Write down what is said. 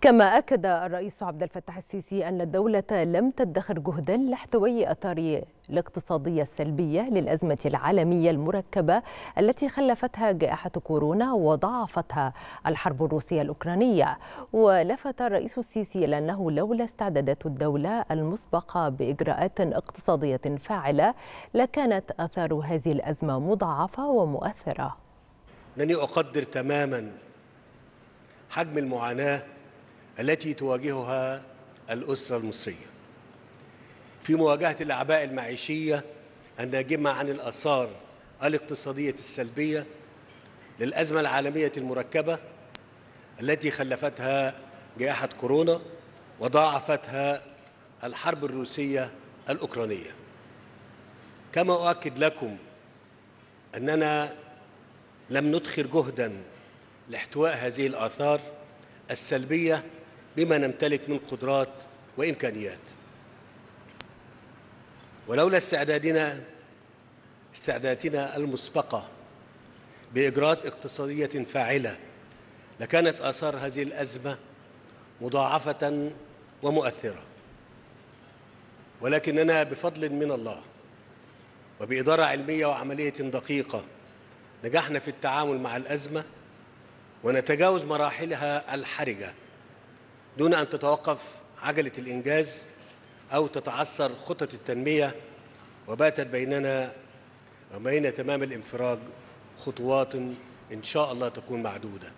كما أكد الرئيس عبد الفتاح السيسي أن الدولة لم تدخر جهدا لاحتوي آثار الاقتصادية السلبية للأزمة العالمية المركبة التي خلفتها جائحة كورونا وضعفتها الحرب الروسية الأوكرانية ولفت الرئيس السيسي إلى أنه لولا استعدادات الدولة المسبقة بإجراءات اقتصادية فاعلة لكانت آثار هذه الأزمة مضاعفة ومؤثرة أنني أقدر تماما حجم المعاناة التي تواجهها الأسرة المصرية في مواجهة الأعباء المعيشية الناجمة عن الآثار الاقتصادية السلبية للأزمة العالمية المركبة التي خلفتها جائحة كورونا وضاعفتها الحرب الروسية الأوكرانية كما أؤكد لكم أننا لم ندخر جهداً لاحتواء هذه الآثار السلبية بما نمتلك من قدرات وإمكانيات ولولا استعدادنا استعداداتنا المسبقة بإجراءات اقتصادية فاعلة لكانت آثار هذه الأزمة مضاعفة ومؤثرة ولكننا بفضل من الله وبإدارة علمية وعملية دقيقة نجحنا في التعامل مع الأزمة ونتجاوز مراحلها الحرجة دون أن تتوقف عجلة الإنجاز أو تتعثر خطط التنمية وباتت بيننا وبين تمام الانفراج خطوات إن شاء الله تكون معدودة